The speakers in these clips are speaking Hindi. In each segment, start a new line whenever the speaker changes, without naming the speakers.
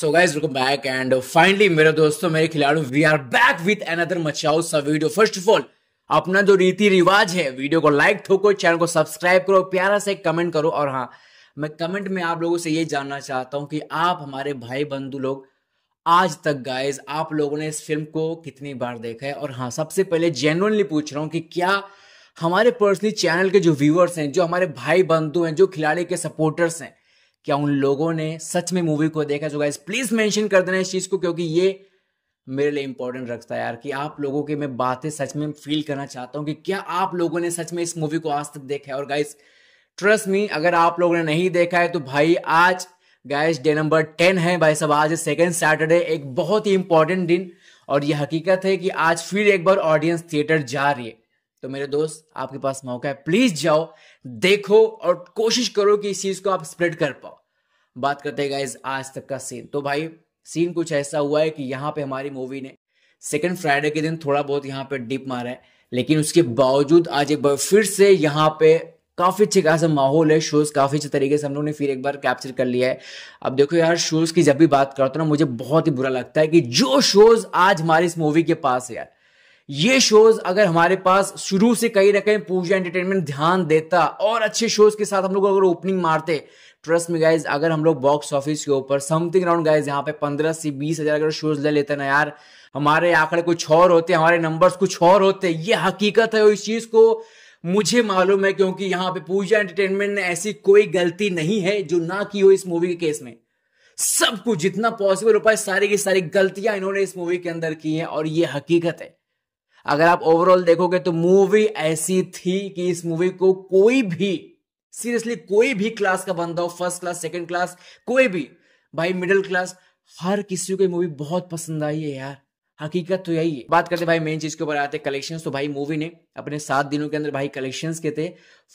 so guys welcome back and finally मेरे दोस्तों मेरे खिलाड़ियों we are back with another मचाओ सा वीडियो फर्स्ट ऑफ ऑल अपना जो रीति रिवाज है वीडियो को लाइक ठोको चैनल को सब्सक्राइब करो प्यारा से कमेंट करो और हाँ मैं कमेंट में आप लोगों से ये जानना चाहता हूँ कि आप हमारे भाई बंधु लोग आज तक गाइज आप लोगों ने इस फिल्म को कितनी बार देखा है और हाँ सबसे पहले जेनुअनली पूछ रहा हूँ कि क्या हमारे पर्सनली चैनल के जो व्यूअर्स हैं जो हमारे भाई बंधु हैं जो खिलाड़ी के सपोर्टर्स हैं क्या उन लोगों ने सच में मूवी को देखा जो गाइज प्लीज मेंशन कर देना इस चीज को क्योंकि ये मेरे लिए इंपॉर्टेंट रखता है यार कि आप लोगों की मैं बातें सच में फील करना चाहता हूँ कि क्या आप लोगों ने सच में इस मूवी को आज तक देखा है और गाइज ट्रस्ट मी अगर आप लोगों ने नहीं देखा है तो भाई आज गाइज डे नंबर टेन है भाई साहब आज सेकेंड सैटरडे एक बहुत ही इंपॉर्टेंट दिन और यह हकीकत है कि आज फिर एक बार ऑडियंस थिएटर जा रही है तो मेरे दोस्त आपके पास मौका है प्लीज जाओ देखो और कोशिश करो कि इस चीज को आप स्प्रेड कर पाओ बात करते हैं गाइज आज तक का सीन तो भाई सीन कुछ ऐसा हुआ है कि यहाँ पे हमारी मूवी ने सेकेंड फ्राइडे के दिन थोड़ा बहुत यहाँ पे डिप मारा है लेकिन उसके बावजूद आज एक बार फिर से यहाँ पे काफ़ी अच्छे खासा माहौल है शोज़ काफ़ी अच्छे तरीके से हम लोगों ने फिर एक बार कैप्चर कर लिया है अब देखो यार शोज़ की जब भी बात करता हूँ ना मुझे बहुत ही बुरा लगता है कि जो शोज़ आज हमारी इस मूवी के पास है यार ये शोज अगर हमारे पास शुरू से कहीं ना कहीं पूजा एंटरटेनमेंट ध्यान देता और अच्छे शोज के साथ हम लोग अगर ओपनिंग मारते ट्रस्ट में गाइज अगर हम लोग बॉक्स ऑफिस के ऊपर समथिंग अराउंड गाइज यहाँ पे पंद्रह से बीस हजार अगर शोज ले लेते ना यार हमारे आंकड़े कुछ और होते हमारे नंबर्स कुछ और होते ये हकीकत है इस चीज को मुझे मालूम है क्योंकि यहाँ पे पूजा एंटरटेनमेंट ने ऐसी कोई गलती नहीं है जो ना की हो इस मूवी के केस में सब कुछ जितना पॉसिबल हो पाए सारी की सारी गलतियां इन्होंने इस मूवी के अंदर की हैं और ये हकीकत है अगर आप ओवरऑल देखोगे तो मूवी ऐसी थी कि इस मूवी को कोई भी सीरियसली कोई भी क्लास का बंदा हो फर्स्ट क्लास सेकंड क्लास कोई भी भाई मिडिल क्लास हर किसी को मूवी बहुत पसंद आई है यार हकीकत तो यही है बात करते भाई मेन चीज के ऊपर आते कलेक्शन तो भाई मूवी ने अपने सात दिनों के अंदर भाई कलेक्शन के थे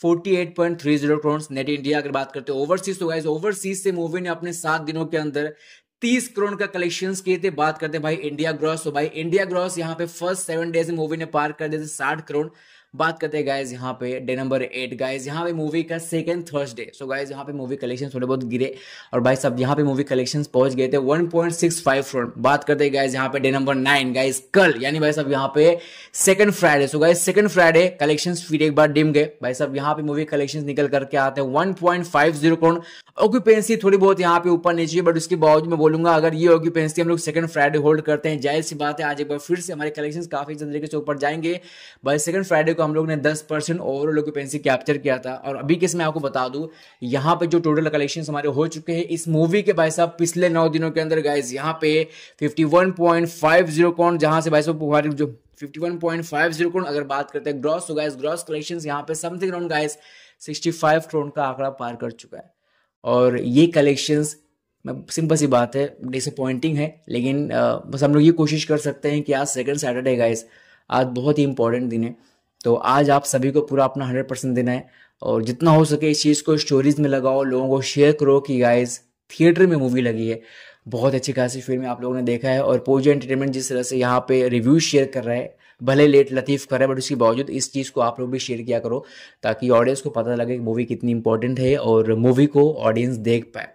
48.30 करोड़ नेट इंडिया अगर बात करते ओवरसीज तो गाइज ओवरसीज से मूवी ने अपने सात दिनों के अंदर तीस करोड़ का कलेक्शन किए थे बात करते हैं भाई इंडिया ग्रॉस तो भाई इंडिया ग्रॉस यहाँ पे फर्स्ट सेवन डेज मूवी ने पार कर दिए थे साठ करोड़ बात करते हैं गाइज यहाँ पे डे नंबर एट गाइज यहाँ पे मूवी का सेकंड थर्सडे सो गाइज यहाँ पे मूवी कलेक्शन थोड़े बहुत गिरे और भाई सब यहाँ पे मूवी कलेक्शन पहुंच गए थे 1.65 पॉइंट करोड़ बात करते हैं गाइज यहाँ पे डे नंबर नाइन गाइज कल यानी भाई सब यहाँ पे second Friday so guys second Friday collection फिर एक बार डिम गए भाई सब यहाँ पे मूवी कलेक्शन निकल करके आते हैं वन करोड़ ऑक्यूपेंसी थोड़ी बहुत यहाँ पे ऊपर नीचे बट उसके बावजूद मैं बोलूंगा अगर ये ऑक्यूपेंसी हम लोग सेकंड फ्राइडे होल्ड करते हैं जाहिर सी बात है आज एक बार फिर से हमारे कलेक्शन काफी तरीके से ऊपर जाएंगे बट सेकंड फ्राइडे को हम लोग ने दस परसेंट ओवरऑल ऑक्यूपेंसी कैप्चर किया था और अभी किस मैं आपको बता दू यहाँ पे जो टोटल कलेक्शन हमारे हो चुके हैं इस मूवी के भाई साहब पिछले नौ दिनों के अंदर गाइज यहाँ पे fifty one point five zero जहाँ से भाई साहब जो 51.50 करोड़ अगर बात करते हैं ग्रॉस ग्रॉस कलेक्शंस यहाँ पे समथिंग अराउंड गाइस 65 करोड़ का आंकड़ा पार कर चुका है और ये कलेक्शंस सिंपल सी बात है डिसअपॉइंटिंग है लेकिन बस हम लोग ये कोशिश कर सकते हैं कि आज सेकंड सैटरडे गाइस आज बहुत ही इंपॉर्टेंट दिन है तो आज आप सभी को पूरा अपना हंड्रेड परसेंट देना है और जितना हो सके इस चीज़ को स्टोरीज में लगाओ लोगों को शेयर करो कि गाइज थिएटर में मूवी लगी है बहुत अच्छी खासी फिल्म आप लोगों ने देखा है और पोजी एंटरटेनमेंट जिस तरह से यहाँ पे रिव्यूज शेयर कर रहा है भले लेट लतीफ़ करें बट उसके बावजूद इस चीज़ को आप लोग भी शेयर किया करो ताकि ऑडियंस को पता लगे कि मूवी कितनी इंपॉर्टेंट है और मूवी को ऑडियंस देख पाए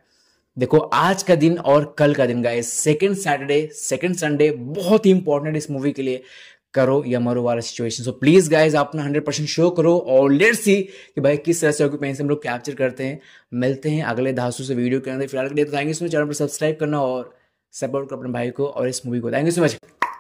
देखो आज का दिन और कल का दिन guys second Saturday second Sunday बहुत ही इंपॉर्टेंट इस मूवी के लिए करो या मरो वाला सिचुएशन सो प्लीज गाइज आप अपना हंड्रेड परसेंट शो करो और लेट सी कि भाई किस तरह से ऑक्यूपेंसी हम लोग कैप्चर करते हैं मिलते हैं अगले धासु से वीडियो के अंदर फिलहाल के लिए तो thank you so much channel पर सब्सक्राइब करना और सपोर्ट करो अपने भाई को और इस मूवी को थैंक यू सो मच